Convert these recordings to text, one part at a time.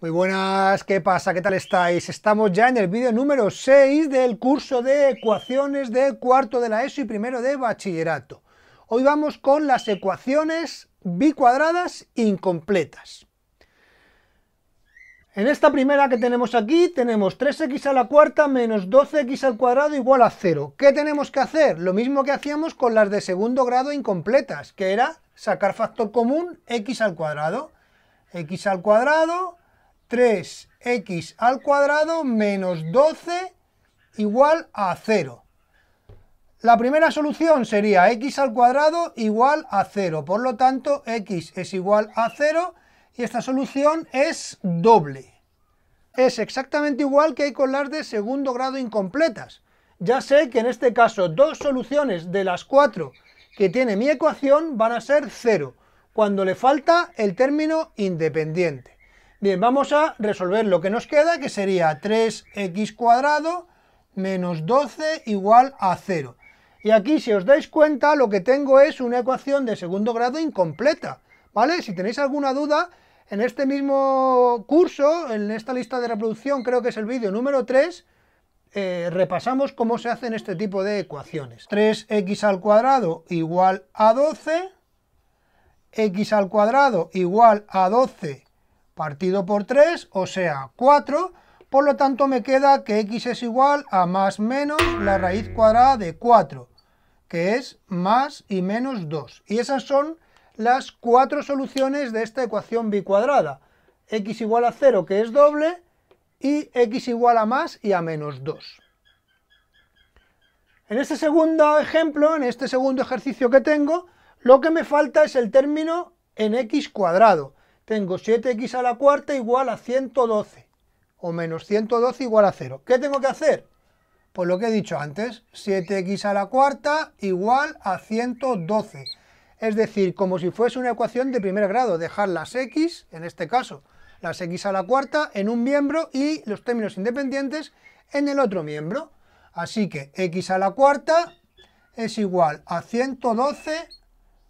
Muy buenas, ¿qué pasa? ¿Qué tal estáis? Estamos ya en el vídeo número 6 del curso de ecuaciones de cuarto de la ESO y primero de bachillerato. Hoy vamos con las ecuaciones bicuadradas incompletas. En esta primera que tenemos aquí tenemos 3x a la cuarta menos 12x al cuadrado igual a 0. ¿Qué tenemos que hacer? Lo mismo que hacíamos con las de segundo grado incompletas, que era sacar factor común x al cuadrado. x al cuadrado 3x al cuadrado menos 12 igual a 0. La primera solución sería x al cuadrado igual a 0. Por lo tanto, x es igual a 0 y esta solución es doble. Es exactamente igual que hay con las de segundo grado incompletas. Ya sé que en este caso dos soluciones de las cuatro que tiene mi ecuación van a ser 0, cuando le falta el término independiente. Bien, vamos a resolver lo que nos queda, que sería 3x cuadrado menos 12 igual a 0. Y aquí, si os dais cuenta, lo que tengo es una ecuación de segundo grado incompleta, ¿vale? Si tenéis alguna duda, en este mismo curso, en esta lista de reproducción, creo que es el vídeo número 3, eh, repasamos cómo se hacen este tipo de ecuaciones. 3x al cuadrado igual a 12, x al cuadrado igual a 12 partido por 3, o sea, 4. Por lo tanto, me queda que x es igual a más menos la raíz cuadrada de 4, que es más y menos 2. Y esas son las cuatro soluciones de esta ecuación bicuadrada. x igual a 0, que es doble, y x igual a más y a menos 2. En este segundo ejemplo, en este segundo ejercicio que tengo, lo que me falta es el término en x cuadrado tengo 7x a la cuarta igual a 112, o menos 112 igual a 0. ¿Qué tengo que hacer? Pues lo que he dicho antes, 7x a la cuarta igual a 112. Es decir, como si fuese una ecuación de primer grado, dejar las x, en este caso, las x a la cuarta en un miembro y los términos independientes en el otro miembro. Así que x a la cuarta es igual a 112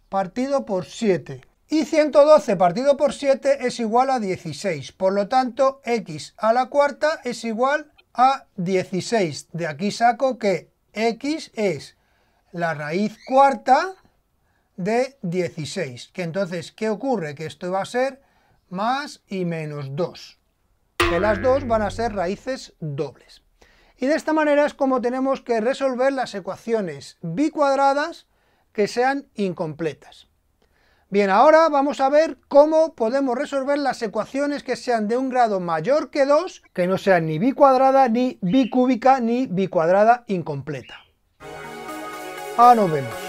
partido por 7. Y 112 partido por 7 es igual a 16. Por lo tanto, x a la cuarta es igual a 16. De aquí saco que x es la raíz cuarta de 16. Que entonces, ¿qué ocurre? Que esto va a ser más y menos 2. Que las dos van a ser raíces dobles. Y de esta manera es como tenemos que resolver las ecuaciones bicuadradas que sean incompletas. Bien, ahora vamos a ver cómo podemos resolver las ecuaciones que sean de un grado mayor que 2, que no sean ni cuadrada ni bicúbica, ni cuadrada incompleta. A nos vemos.